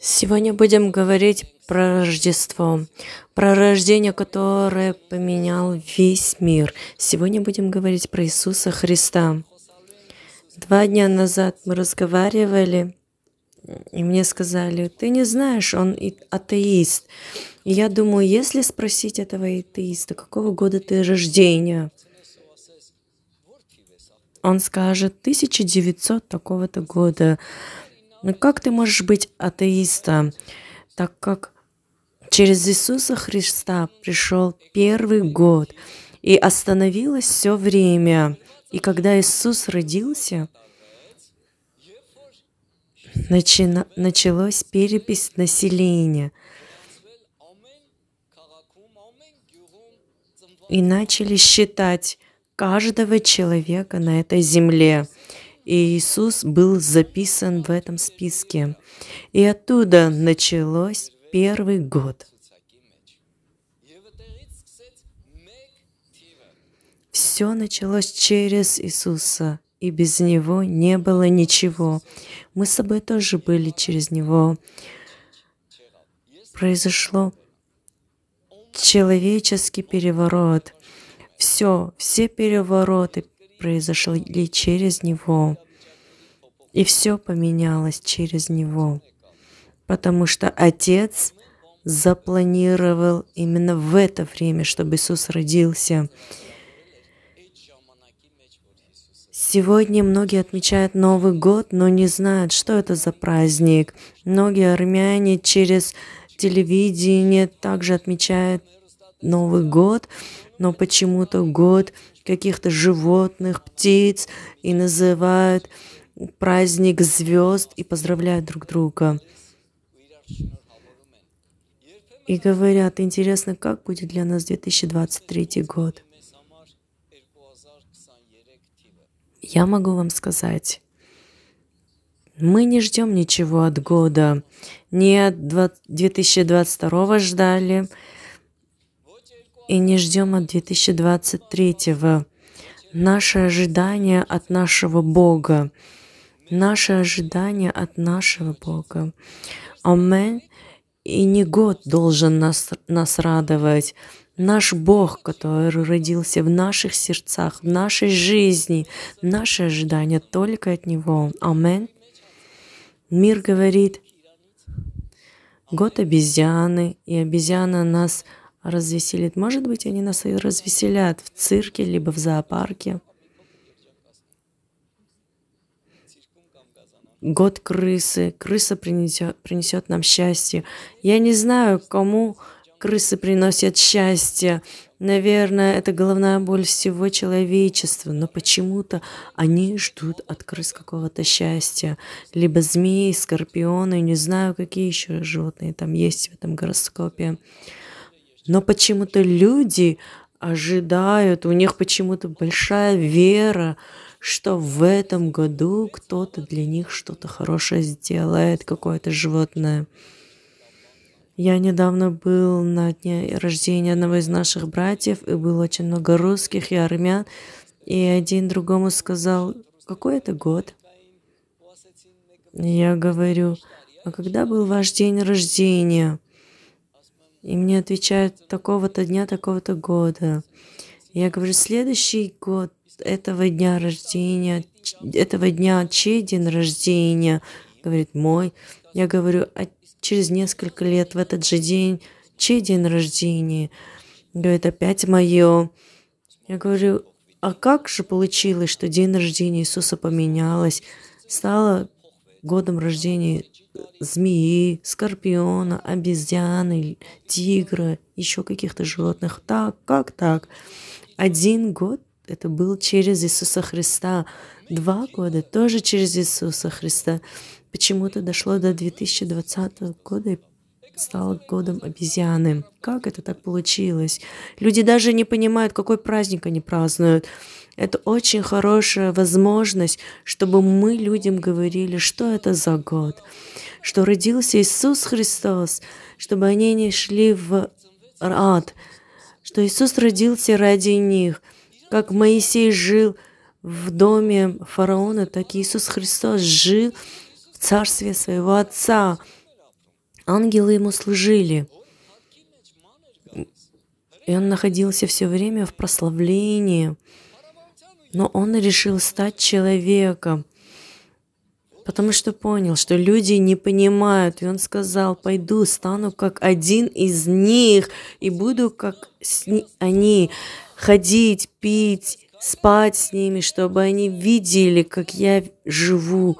Сегодня будем говорить про Рождество, про рождение, которое поменял весь мир. Сегодня будем говорить про Иисуса Христа. Два дня назад мы разговаривали, и мне сказали, ты не знаешь, он атеист. И я думаю, если спросить этого атеиста, какого года ты рождения, он скажет 1900 такого-то года. Но ну, как ты можешь быть атеистом, так как через Иисуса Христа пришел первый год и остановилось все время. И когда Иисус родился, начина, началась перепись населения. И начали считать каждого человека на этой земле и Иисус был записан в этом списке. И оттуда началось первый год. Все началось через Иисуса, и без Него не было ничего. Мы с собой тоже были через Него. Произошло человеческий переворот. Все, все перевороты, произошли через Него, и все поменялось через Него, потому что Отец запланировал именно в это время, чтобы Иисус родился. Сегодня многие отмечают Новый год, но не знают, что это за праздник. Многие армяне через телевидение также отмечают Новый год, но почему-то год каких-то животных, птиц и называют праздник звезд и поздравляют друг друга. И говорят, интересно, как будет для нас 2023 год. Я могу вам сказать, мы не ждем ничего от года. Не от 2022 ждали, и не ждем от 2023. -го. Наши ожидания от нашего Бога. Наши ожидания от нашего Бога. Амен. И не год должен нас, нас радовать. Наш Бог, который родился в наших сердцах, в нашей жизни, наши ожидания только от Него. Амен. Мир говорит, год обезьяны, и обезьяна нас – развеселит. Может быть, они нас и развеселят в цирке, либо в зоопарке. Год крысы. Крыса принесет, принесет нам счастье. Я не знаю, кому крысы приносят счастье. Наверное, это головная боль всего человечества, но почему-то они ждут от крыс какого-то счастья. Либо змеи, скорпионы, не знаю, какие еще животные там есть в этом гороскопе. Но почему-то люди ожидают, у них почему-то большая вера, что в этом году кто-то для них что-то хорошее сделает, какое-то животное. Я недавно был на дне рождения одного из наших братьев, и было очень много русских и армян, и один другому сказал, какой это год? Я говорю, а когда был ваш день рождения? И мне отвечают такого-то дня, такого-то года. Я говорю, следующий год этого дня рождения, этого дня, чей день рождения? Говорит, мой. Я говорю, а через несколько лет в этот же день, чей день рождения? Говорит, опять мое. Я говорю, а как же получилось, что день рождения Иисуса поменялось, стало годом рождения змеи, скорпиона, обезьяны, тигра, еще каких-то животных. Так, как так? Один год это был через Иисуса Христа. Два года тоже через Иисуса Христа. Почему-то дошло до 2020 года и стало годом обезьяны. Как это так получилось? Люди даже не понимают, какой праздник они празднуют. Это очень хорошая возможность, чтобы мы людям говорили, что это за год, что родился Иисус Христос, чтобы они не шли в ад, что Иисус родился ради них, как Моисей жил в доме фараона, так Иисус Христос жил в царстве своего Отца. Ангелы ему служили. И он находился все время в прославлении но он решил стать человеком, потому что понял, что люди не понимают. И он сказал, пойду, стану как один из них и буду как они ходить, пить, спать с ними, чтобы они видели, как я живу,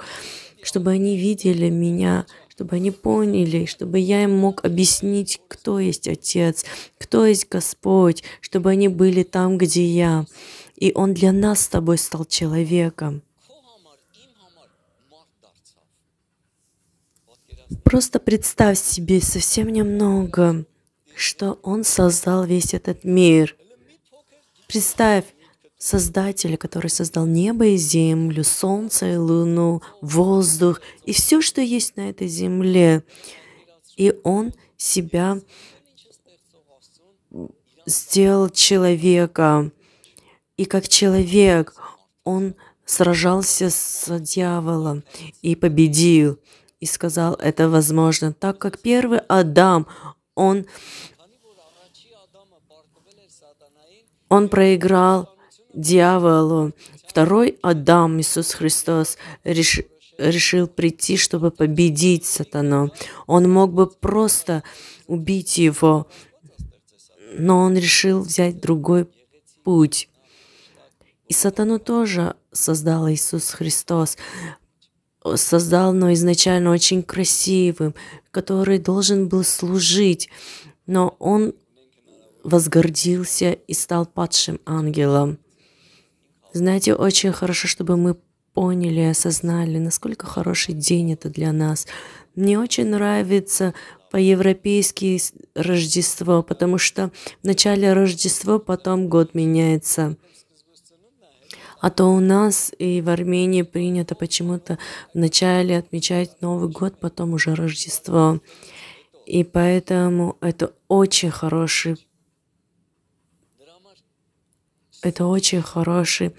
чтобы они видели меня чтобы они поняли, чтобы я им мог объяснить, кто есть Отец, кто есть Господь, чтобы они были там, где я. И Он для нас с тобой стал человеком. Просто представь себе совсем немного, что Он создал весь этот мир. Представь, Создателя, который создал небо и землю, солнце и луну, воздух и все, что есть на этой земле. И он себя сделал человека. И как человек он сражался с дьяволом и победил. И сказал, это возможно, так как первый Адам, он, он проиграл дьяволу. Второй Адам, Иисус Христос, реш... решил прийти, чтобы победить сатану. Он мог бы просто убить его, но он решил взять другой путь. И сатану тоже создал Иисус Христос. Создал, но изначально очень красивым, который должен был служить. Но он возгордился и стал падшим ангелом. Знаете, очень хорошо, чтобы мы поняли, осознали, насколько хороший день это для нас. Мне очень нравится по-европейски Рождество, потому что в начале Рождество, потом год меняется. А то у нас и в Армении принято почему-то вначале отмечать Новый год, потом уже Рождество. И поэтому это очень хороший это очень хороший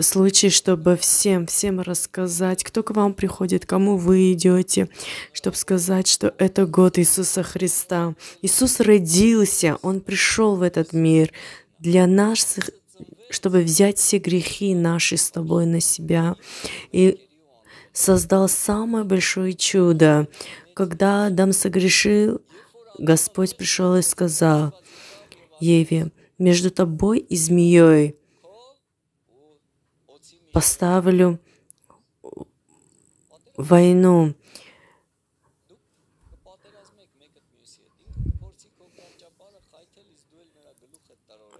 случай, чтобы всем, всем рассказать, кто к вам приходит, кому вы идете, чтобы сказать, что это год Иисуса Христа. Иисус родился, Он пришел в этот мир для нас, чтобы взять все грехи наши с тобой на себя. И создал самое большое чудо. Когда Адам согрешил, Господь пришел и сказал Еве, между тобой и змеей поставлю войну.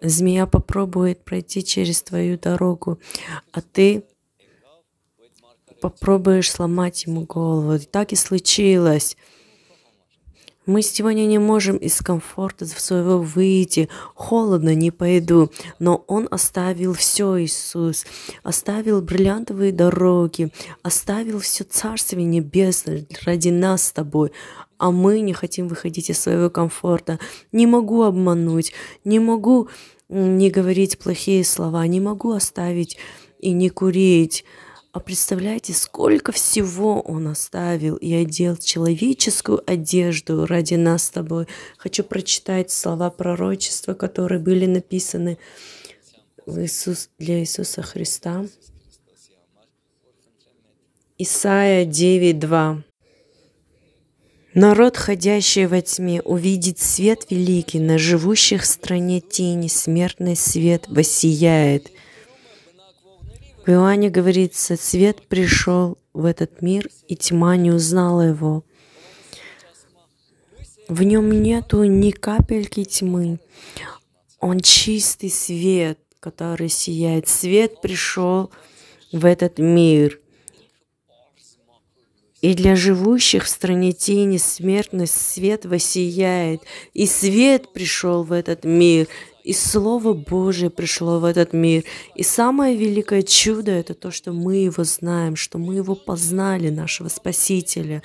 Змея попробует пройти через твою дорогу, а ты попробуешь сломать ему голову. И так и случилось. Мы сегодня не можем из комфорта своего выйти. Холодно, не пойду. Но Он оставил все, Иисус. Оставил бриллиантовые дороги. Оставил все Царствие Небесное ради нас с тобой а мы не хотим выходить из своего комфорта. Не могу обмануть, не могу не говорить плохие слова, не могу оставить и не курить. А представляете, сколько всего он оставил и одел человеческую одежду ради нас с тобой. Хочу прочитать слова пророчества, которые были написаны в Иисус, для Иисуса Христа. Исайя 9.2 Народ, ходящий во тьме, увидит свет великий, на живущих в стране тени смертный свет воссияет — в Иоанне говорится, свет пришел в этот мир, и тьма не узнала его. В нем нету ни капельки тьмы. Он чистый свет, который сияет. Свет пришел в этот мир. И для живущих в стране тени смертность свет воссияет. И свет пришел в этот мир и Слово Божие пришло в этот мир. И самое великое чудо – это то, что мы его знаем, что мы его познали, нашего Спасителя.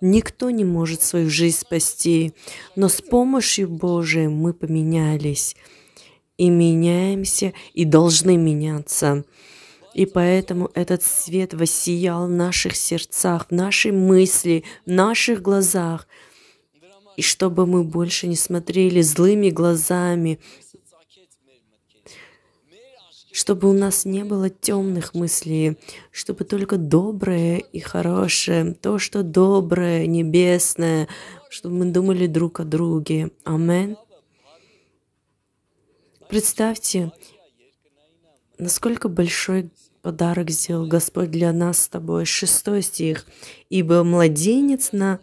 Никто не может свою жизнь спасти, но с помощью Божией мы поменялись и меняемся, и должны меняться. И поэтому этот свет воссиял в наших сердцах, в нашей мысли, в наших глазах. И чтобы мы больше не смотрели злыми глазами чтобы у нас не было темных мыслей, чтобы только доброе и хорошее, то, что доброе, небесное, чтобы мы думали друг о друге. Амен. Представьте, насколько большой подарок сделал Господь для нас с тобой. Шестой стих. «Ибо младенец на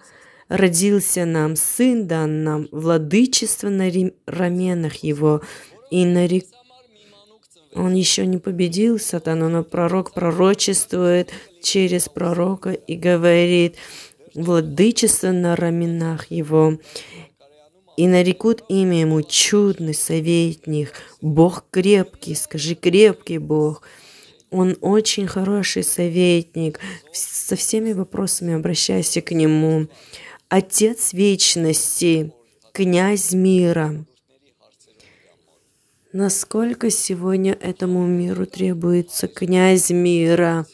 родился нам, сын дан нам, владычество на раменах его, и нарек он еще не победил сатану, но пророк пророчествует через пророка и говорит владычество на раменах его. И нарекут имя ему чудный советник, Бог крепкий, скажи крепкий Бог. Он очень хороший советник, со всеми вопросами обращайся к нему. Отец вечности, князь мира насколько сегодня этому миру требуется князь мира,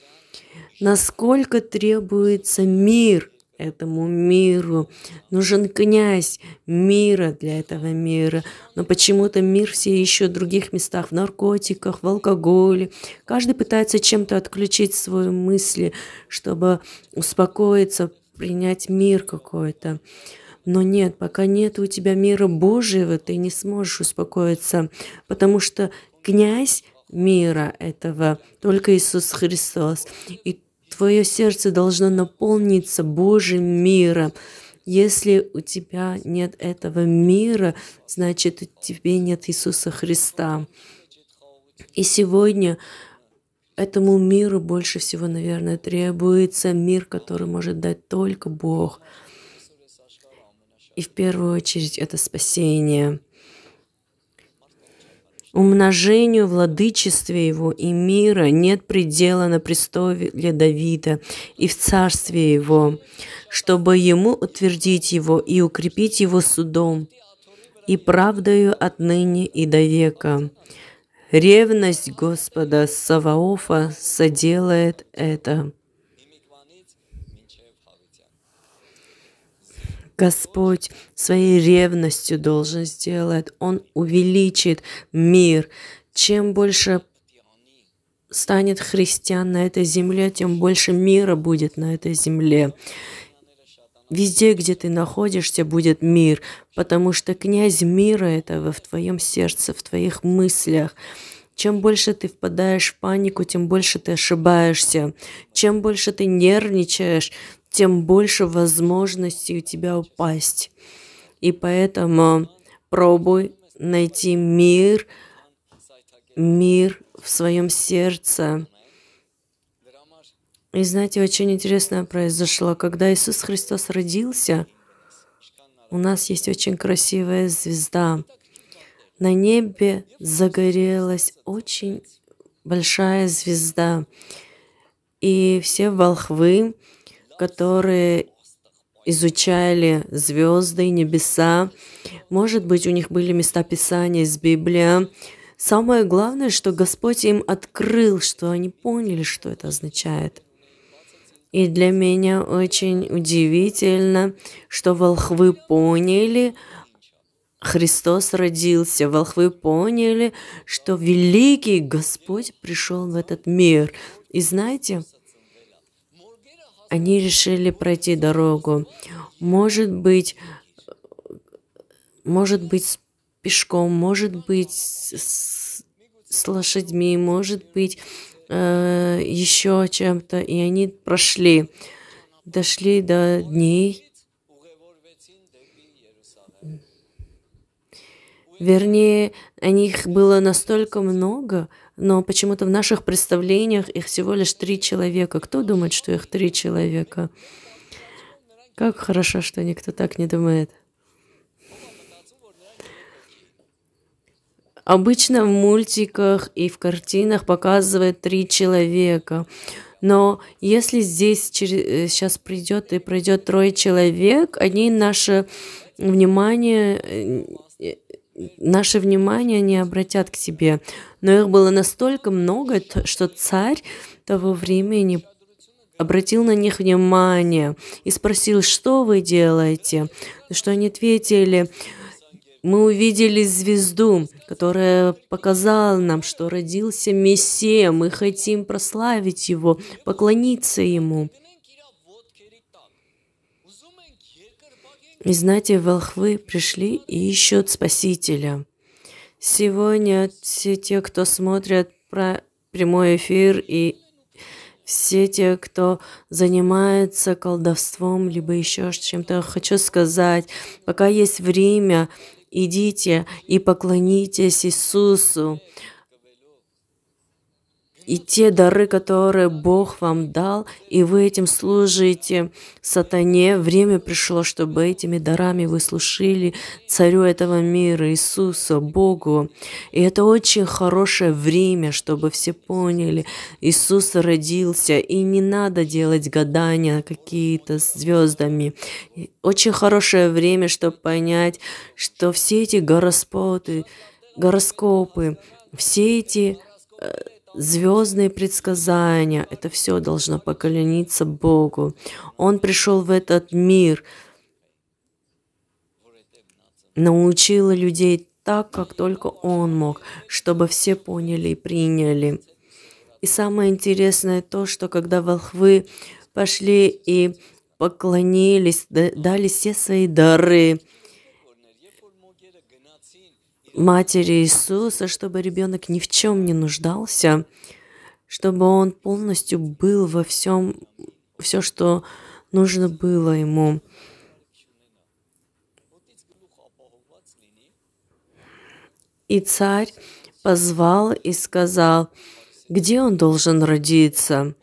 насколько требуется мир этому миру. Нужен князь мира для этого мира. Но почему-то мир все еще в других местах, в наркотиках, в алкоголе. Каждый пытается чем-то отключить свои мысли, чтобы успокоиться, принять мир какой-то. Но нет, пока нет у тебя мира Божьего, ты не сможешь успокоиться, потому что князь мира этого только Иисус Христос. И твое сердце должно наполниться Божьим миром. Если у тебя нет этого мира, значит, у тебя нет Иисуса Христа. И сегодня этому миру больше всего, наверное, требуется мир, который может дать только Бог. И в первую очередь это спасение. Умножению, владычестве его и мира нет предела на престоле Давида и в царстве его, чтобы ему утвердить его и укрепить его судом и правдою отныне и до века. Ревность Господа Саваофа соделает это. Господь своей ревностью должен сделать. Он увеличит мир. Чем больше станет христиан на этой земле, тем больше мира будет на этой земле. Везде, где ты находишься, будет мир, потому что князь мира этого в твоем сердце, в твоих мыслях. Чем больше ты впадаешь в панику, тем больше ты ошибаешься. Чем больше ты нервничаешь, тем больше возможностей у тебя упасть. И поэтому пробуй найти мир, мир в своем сердце. И знаете, очень интересное произошло. Когда Иисус Христос родился, у нас есть очень красивая звезда. На небе загорелась очень большая звезда. И все волхвы которые изучали звезды, и небеса. Может быть, у них были места Писания из Библии. Самое главное, что Господь им открыл, что они поняли, что это означает. И для меня очень удивительно, что волхвы поняли, Христос родился, волхвы поняли, что великий Господь пришел в этот мир. И знаете, они решили пройти дорогу. Может быть, может быть, пешком, может быть, с, с лошадьми, может быть, э, еще чем-то. И они прошли, дошли до дней. Вернее, о них было настолько много, но почему-то в наших представлениях их всего лишь три человека. Кто думает, что их три человека? Как хорошо, что никто так не думает. Обычно в мультиках и в картинах показывают три человека. Но если здесь через, сейчас э, придет и пройдет трое человек, они наше внимание э, наше внимание не обратят к себе. Но их было настолько много, что царь того времени обратил на них внимание и спросил, что вы делаете. что они ответили, мы увидели звезду, которая показала нам, что родился Мессия, мы хотим прославить его, поклониться ему. И знати волхвы пришли и ищут Спасителя. Сегодня все те, кто смотрят про прямой эфир и все те, кто занимается колдовством, либо еще чем-то, хочу сказать, пока есть время, идите и поклонитесь Иисусу и те дары, которые Бог вам дал, и вы этим служите сатане. Время пришло, чтобы этими дарами вы слушали царю этого мира, Иисуса Богу. И это очень хорошее время, чтобы все поняли, Иисус родился, и не надо делать гадания какие-то с звездами. Очень хорошее время, чтобы понять, что все эти гороскопы, гороскопы все эти э, звездные предсказания, это все должно поклониться Богу. Он пришел в этот мир, научил людей так, как только Он мог, чтобы все поняли и приняли. И самое интересное то, что когда волхвы пошли и поклонились, дали все свои дары – Матери Иисуса, чтобы ребенок ни в чем не нуждался, чтобы он полностью был во всем, все, что нужно было ему. И царь позвал и сказал, где он должен родиться.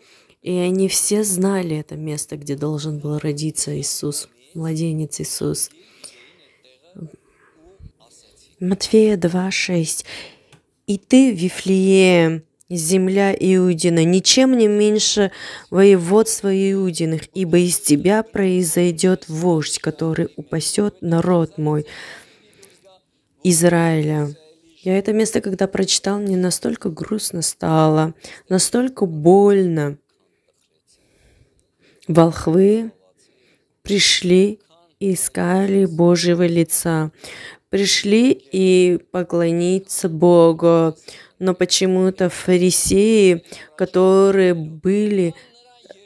И они все знали это место, где должен был родиться Иисус, младенец Иисус. Матфея 2.6. «И ты, Вифлеем, земля Иудина, ничем не меньше воеводства Иудиных, ибо из тебя произойдет вождь, который упасет народ мой Израиля». Я это место, когда прочитал, мне настолько грустно стало, настолько больно. Волхвы пришли и искали Божьего лица пришли и поклониться Богу. Но почему-то фарисеи, которые были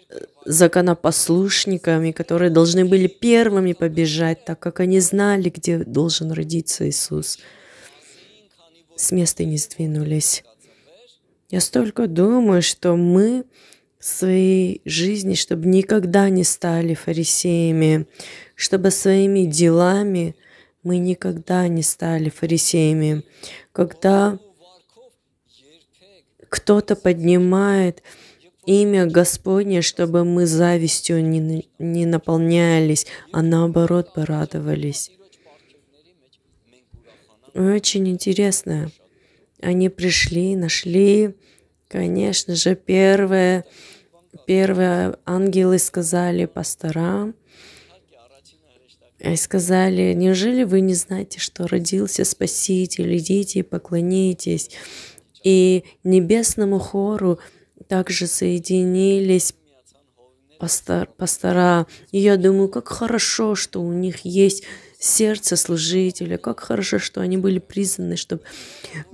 э, законопослушниками, которые должны были первыми побежать, так как они знали, где должен родиться Иисус, с места не сдвинулись. Я столько думаю, что мы в своей жизни, чтобы никогда не стали фарисеями, чтобы своими делами мы никогда не стали фарисеями. Когда кто-то поднимает имя Господне, чтобы мы завистью не, не наполнялись, а наоборот порадовались. Очень интересно. Они пришли, нашли, конечно же, первые, первые ангелы сказали пасторам, и сказали, неужели вы не знаете, что родился Спаситель, идите и поклонитесь. И небесному хору также соединились пастор, пастора. И я думаю, как хорошо, что у них есть сердце служителя, как хорошо, что они были призваны, чтобы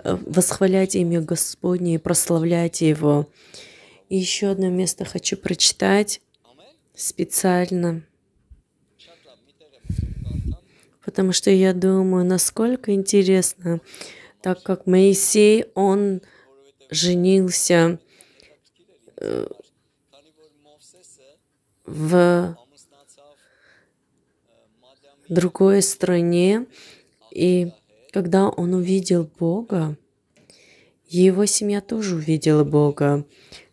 э, восхвалять имя Господне и прославлять Его. И еще одно место хочу прочитать специально потому что я думаю, насколько интересно, так как Моисей, он женился э, в другой стране, и когда он увидел Бога, его семья тоже увидела Бога.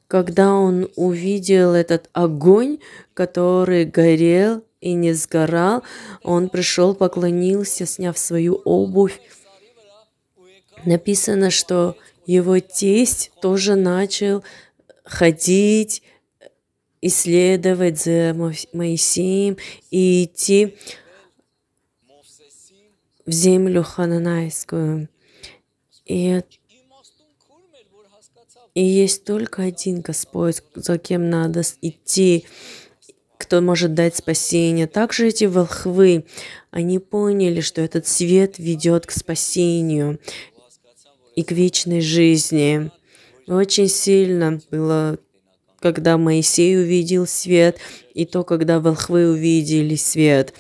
Когда он увидел этот огонь, который горел и не сгорал, он пришел, поклонился, сняв свою обувь. Написано, что его тесть тоже начал ходить, исследовать за Моисеем и идти в землю хананайскую. И, и есть только один Господь, за кем надо идти что может дать спасение. Также эти волхвы, они поняли, что этот свет ведет к спасению и к вечной жизни. Очень сильно было, когда Моисей увидел свет, и то, когда волхвы увидели свет.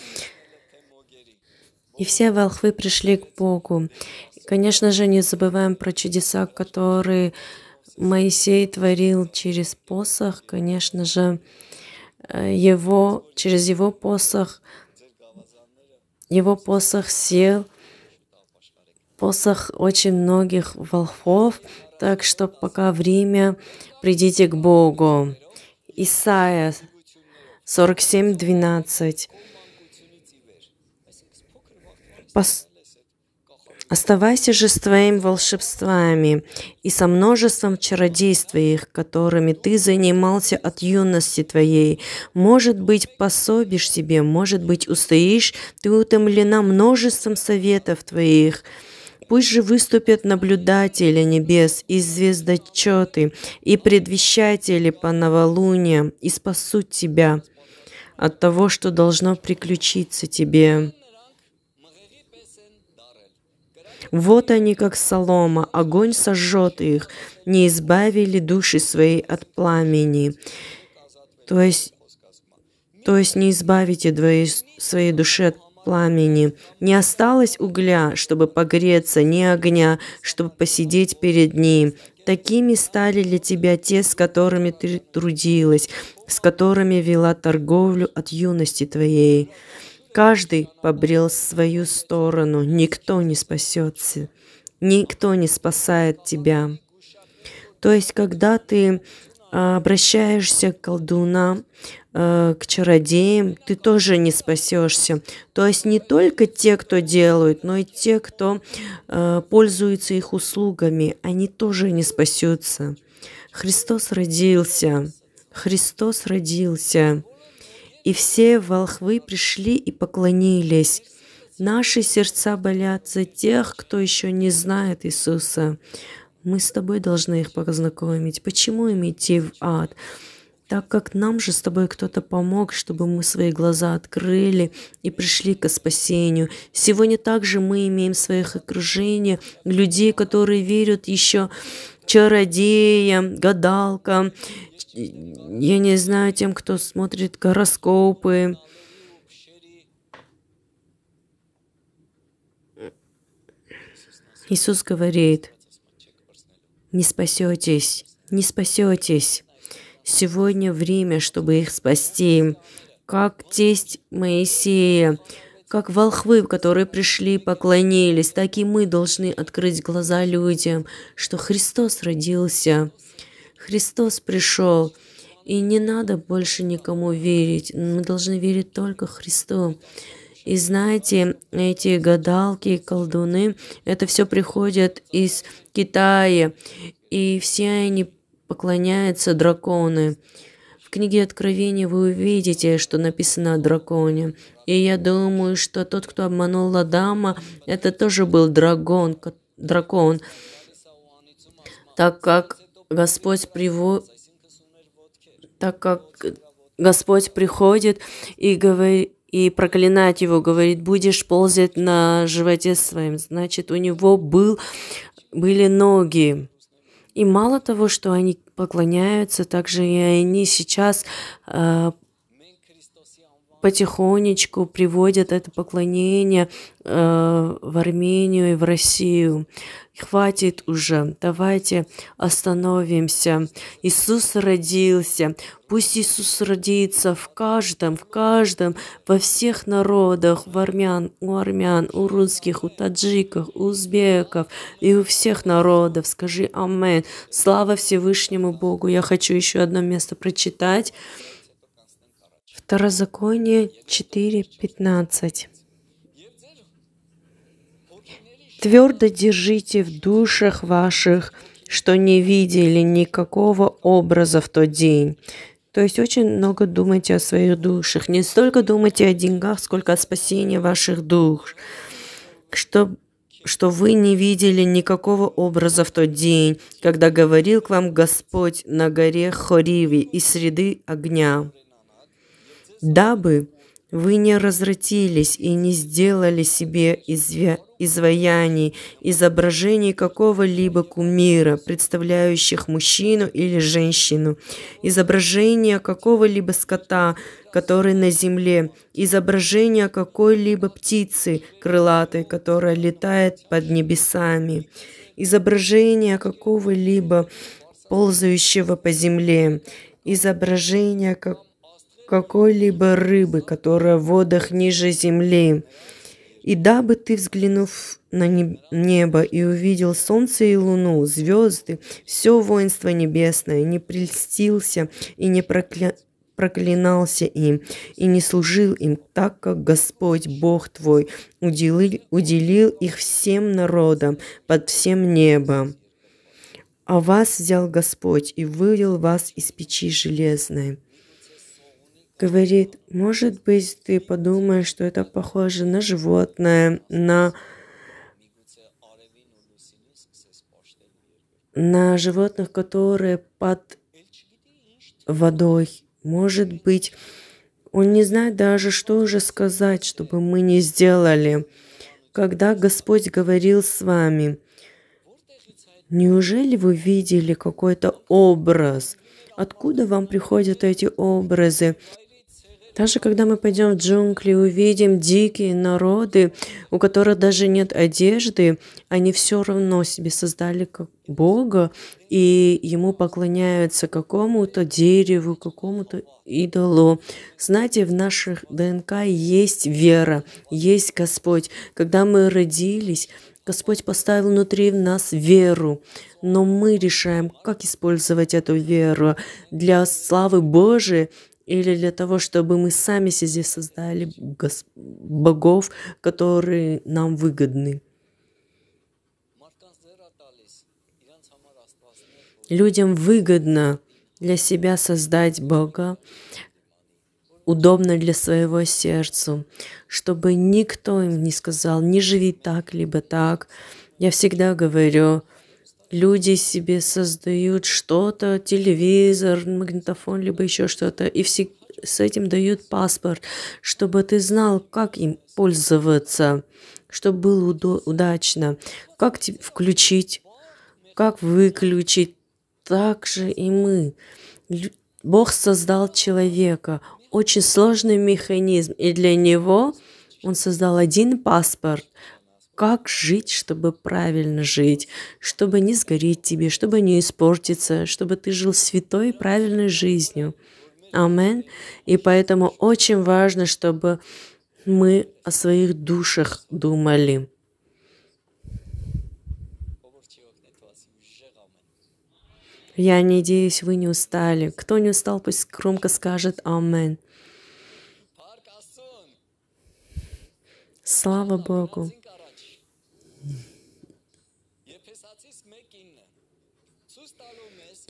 И все волхвы пришли к Богу. И, конечно же, не забываем про чудеса, которые Моисей творил через посох. Конечно же, Э, его, через его посох, его посох сил, посох очень многих волхов. Так что пока время, придите к Богу. Исайя 47, 12. Оставайся же с твоими волшебствами и со множеством чародейств их, которыми ты занимался от юности твоей. Может быть, пособишь себе, может быть, устоишь, ты утомлена множеством советов твоих. Пусть же выступят наблюдатели небес и звездочеты, и предвещатели по новолуниям, и спасут тебя от того, что должно приключиться тебе. Вот они, как солома, огонь сожжет их. Не избавили души свои от пламени. То есть, то есть не избавите двои, своей души от пламени. Не осталось угля, чтобы погреться, ни огня, чтобы посидеть перед ним. Такими стали для тебя те, с которыми ты трудилась, с которыми вела торговлю от юности твоей. Каждый побрел свою сторону, никто не спасется, никто не спасает тебя. То есть, когда ты а, обращаешься к колдунам, а, к чародеям, ты тоже не спасешься. То есть не только те, кто делают, но и те, кто а, пользуется их услугами, они тоже не спасутся. Христос родился. Христос родился и все волхвы пришли и поклонились. Наши сердца болят за тех, кто еще не знает Иисуса. Мы с тобой должны их познакомить. Почему им идти в ад? Так как нам же с тобой кто-то помог, чтобы мы свои глаза открыли и пришли к спасению. Сегодня также мы имеем в своих окружениях людей, которые верят еще чародеям, гадалкам, я не знаю, тем, кто смотрит гороскопы. Иисус говорит, не спасетесь, не спасетесь. Сегодня время, чтобы их спасти. Как тесть Моисея, как волхвы, которые пришли, поклонились, так и мы должны открыть глаза людям, что Христос родился, Христос пришел. И не надо больше никому верить. Мы должны верить только Христу. И знаете, эти гадалки, колдуны, это все приходят из Китая. И все они поклоняются драконы книге Откровения вы увидите, что написано о драконе. И я думаю, что тот, кто обманул Адама, это тоже был дракон, дракон так как Господь приво... так как Господь приходит и говорит, и проклинать его, говорит, будешь ползать на животе своим, Значит, у него был, были ноги. И мало того, что они поклоняются, также и они сейчас а, потихонечку приводят это поклонение э, в Армению и в Россию. Хватит уже, давайте остановимся. Иисус родился, пусть Иисус родится в каждом, в каждом, во всех народах, в армян, у армян, у русских, у таджиков, у узбеков и у всех народов. Скажи Амен. Слава Всевышнему Богу. Я хочу еще одно место прочитать. Второзаконие 4.15. Твердо держите в душах ваших, что не видели никакого образа в тот день. То есть очень много думайте о своих душах. Не столько думайте о деньгах, сколько о спасении ваших душ. Что, что вы не видели никакого образа в тот день, когда говорил к вам Господь на горе Хориви из среды огня дабы вы не разротились и не сделали себе изве... изваяний, изображений какого-либо кумира, представляющих мужчину или женщину, изображения какого-либо скота, который на земле, изображения какой-либо птицы крылатой, которая летает под небесами, изображения какого-либо ползающего по земле, изображения какого какой-либо рыбы, которая в водах ниже земли. И дабы ты, взглянув на небо и увидел солнце и луну, звезды, все воинство небесное, не прельстился и не прокля... проклинался им, и не служил им, так как Господь, Бог твой, уделил, уделил их всем народам под всем небом. А вас взял Господь и вывел вас из печи железной говорит, может быть, ты подумаешь, что это похоже на животное, на на животных, которые под водой. Может быть, он не знает даже, что уже сказать, чтобы мы не сделали. Когда Господь говорил с вами, неужели вы видели какой-то образ? Откуда вам приходят эти образы? Даже когда мы пойдем в джунгли, увидим дикие народы, у которых даже нет одежды, они все равно себе создали как Бога, и ему поклоняются какому-то дереву, какому-то идолу. Знаете, в наших ДНК есть вера, есть Господь. Когда мы родились, Господь поставил внутри в нас веру, но мы решаем, как использовать эту веру для славы Божией или для того, чтобы мы сами себе создали гос- богов, которые нам выгодны. Людям выгодно для себя создать Бога, удобно для своего сердца, чтобы никто им не сказал, не живи так, либо так. Я всегда говорю, люди себе создают что-то, телевизор, магнитофон, либо еще что-то, и все с этим дают паспорт, чтобы ты знал, как им пользоваться, чтобы было удо- удачно, как включить, как выключить. Так же и мы. Бог создал человека. Очень сложный механизм. И для него он создал один паспорт, как жить, чтобы правильно жить, чтобы не сгореть тебе, чтобы не испортиться, чтобы ты жил святой и правильной жизнью. Амен. И поэтому очень важно, чтобы мы о своих душах думали. Я надеюсь, вы не устали. Кто не устал, пусть громко скажет «Амен». Слава Богу!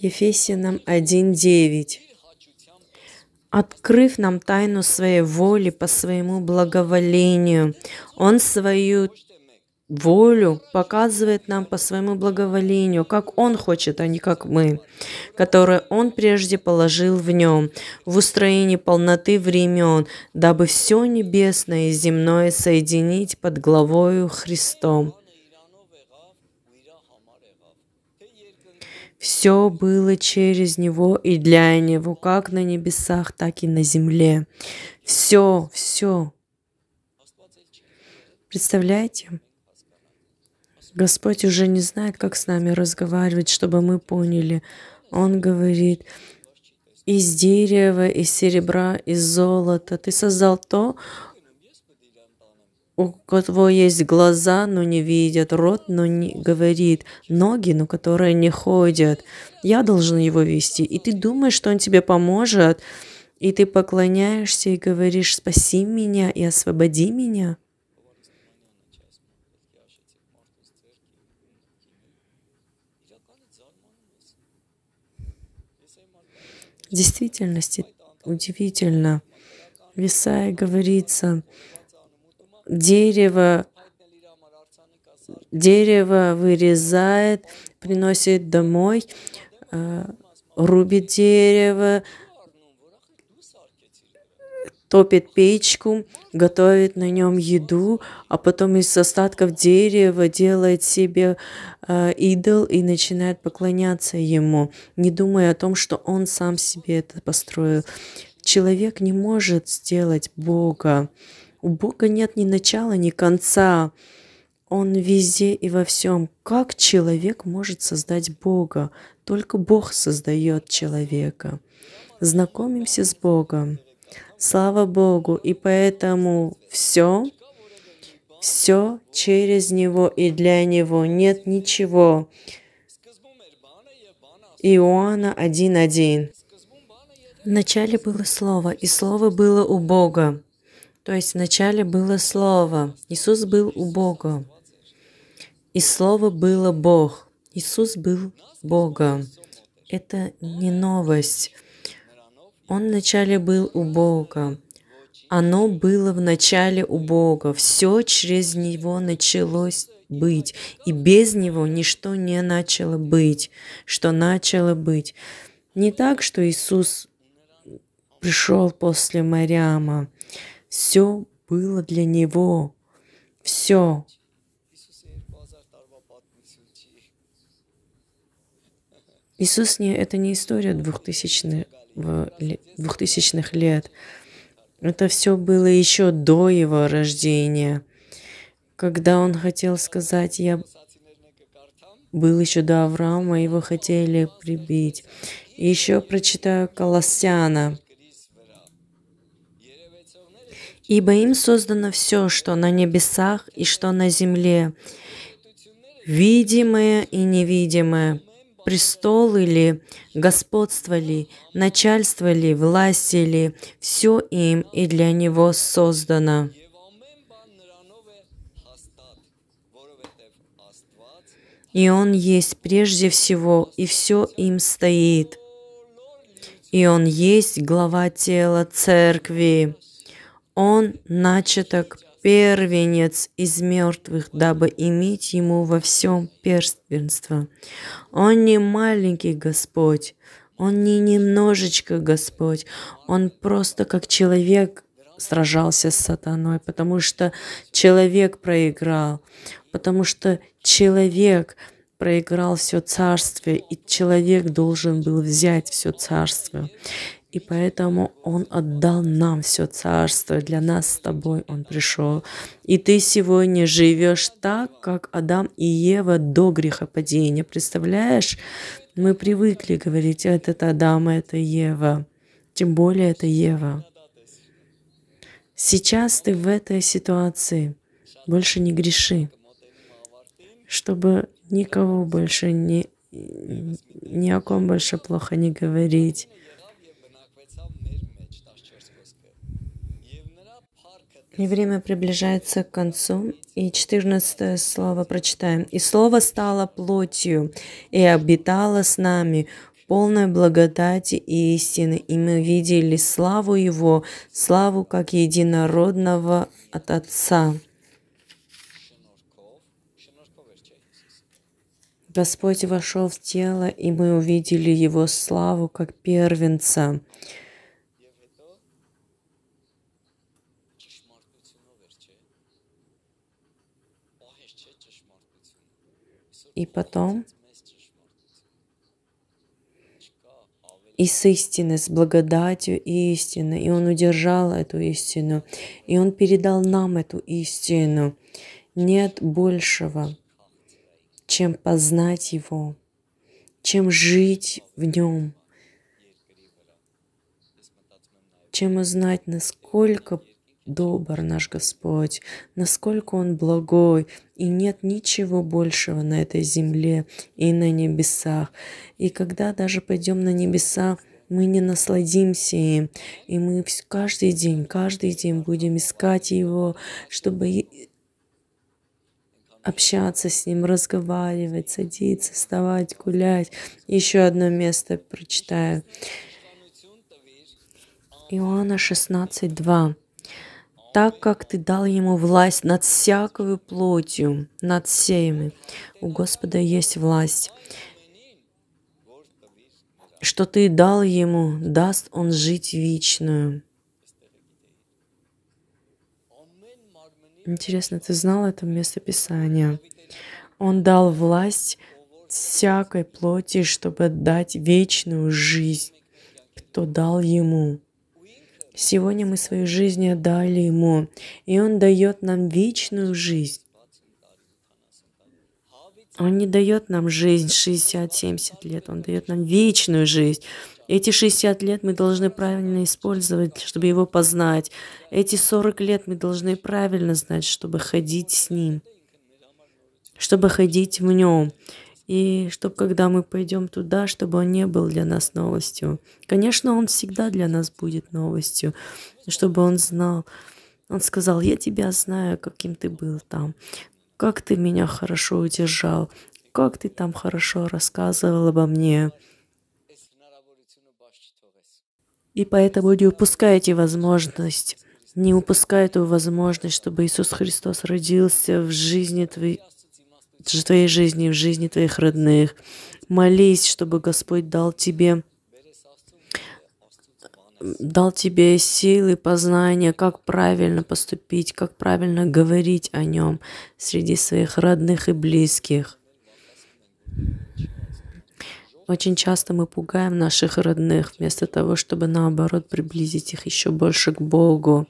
Ефесянам 1.9. Открыв нам тайну своей воли по своему благоволению, Он свою волю показывает нам по своему благоволению, как Он хочет, а не как мы, которое Он прежде положил в Нем, в устроении полноты времен, дабы все небесное и земное соединить под главою Христом. Все было через него и для него, как на небесах, так и на земле. Все, все. Представляете? Господь уже не знает, как с нами разговаривать, чтобы мы поняли. Он говорит, из дерева, из серебра, из золота ты создал то, у кого есть глаза, но не видят, рот, но не говорит, ноги, но которые не ходят. Я должен его вести. И ты думаешь, что он тебе поможет, и ты поклоняешься и говоришь, спаси меня и освободи меня. В действительности удивительно. Висая говорится, дерево, дерево вырезает, приносит домой, э, рубит дерево, топит печку, готовит на нем еду, а потом из остатков дерева делает себе э, идол и начинает поклоняться ему, не думая о том, что он сам себе это построил. Человек не может сделать Бога. У Бога нет ни начала, ни конца. Он везде и во всем. Как человек может создать Бога? Только Бог создает человека. Знакомимся с Богом. Слава Богу. И поэтому все, все через Него и для Него. Нет ничего. Иоанна 1.1. В начале было Слово, и Слово было у Бога. То есть вначале было Слово. Иисус был у Бога. И Слово было Бог. Иисус был Бога. Это не новость. Он вначале был у Бога. Оно было вначале у Бога. Все через Него началось быть. И без Него ничто не начало быть, что начало быть. Не так, что Иисус пришел после Мариама. Все было для него. Все. Иисус не, это не история двухтысячных, двухтысячных лет. Это все было еще до его рождения, когда он хотел сказать, я был еще до Авраама, его хотели прибить. И еще прочитаю Колоссяна ибо им создано все, что на небесах и что на земле, видимое и невидимое, престолы ли, господство ли, начальство ли, власти ли, все им и для него создано. И он есть прежде всего, и все им стоит. И он есть глава тела церкви. Он начаток первенец из мертвых, дабы иметь ему во всем первенство. Он не маленький Господь, он не немножечко Господь, он просто как человек сражался с сатаной, потому что человек проиграл, потому что человек проиграл все царствие, и человек должен был взять все царство. И поэтому Он отдал нам все царство, для нас с тобой Он пришел. И ты сегодня живешь так, как Адам и Ева до грехопадения. Представляешь, мы привыкли говорить, этот Адам, это Ева. Тем более это Ева. Сейчас ты в этой ситуации. Больше не греши. Чтобы никого больше ни ни о ком больше плохо не говорить. И время приближается к концу. И 14 слово прочитаем. «И слово стало плотью, и обитало с нами, полной благодати и истины, и мы видели славу Его, славу как единородного от Отца». Господь вошел в тело, и мы увидели Его славу как первенца. И потом и с истины, с благодатью и истины. И Он удержал эту истину. И Он передал нам эту истину. Нет большего, чем познать Его, чем жить в Нем, чем узнать, насколько добр наш Господь, насколько Он благой, и нет ничего большего на этой земле и на небесах. И когда даже пойдем на небеса, мы не насладимся им, и мы каждый день, каждый день будем искать Его, чтобы общаться с Ним, разговаривать, садиться, вставать, гулять. Еще одно место прочитаю. Иоанна 16, 2 так как ты дал ему власть над всякою плотью, над всеми. У Господа есть власть. Что ты дал ему, даст он жить вечную. Интересно, ты знал это местописание? Он дал власть всякой плоти, чтобы дать вечную жизнь, кто дал ему. Сегодня мы свою жизнь отдали Ему, и Он дает нам вечную жизнь. Он не дает нам жизнь 60-70 лет, Он дает нам вечную жизнь. Эти 60 лет мы должны правильно использовать, чтобы его познать. Эти 40 лет мы должны правильно знать, чтобы ходить с ним, чтобы ходить в нем. И чтобы когда мы пойдем туда, чтобы он не был для нас новостью. Конечно, он всегда для нас будет новостью, чтобы он знал. Он сказал, я тебя знаю, каким ты был там, как ты меня хорошо удержал, как ты там хорошо рассказывал обо мне. И поэтому не упускайте возможность, не упускай эту возможность, чтобы Иисус Христос родился в жизни твоей, в твоей жизни, в жизни твоих родных. Молись, чтобы Господь дал тебе дал тебе силы, познания, как правильно поступить, как правильно говорить о нем среди своих родных и близких. Очень часто мы пугаем наших родных, вместо того, чтобы наоборот приблизить их еще больше к Богу.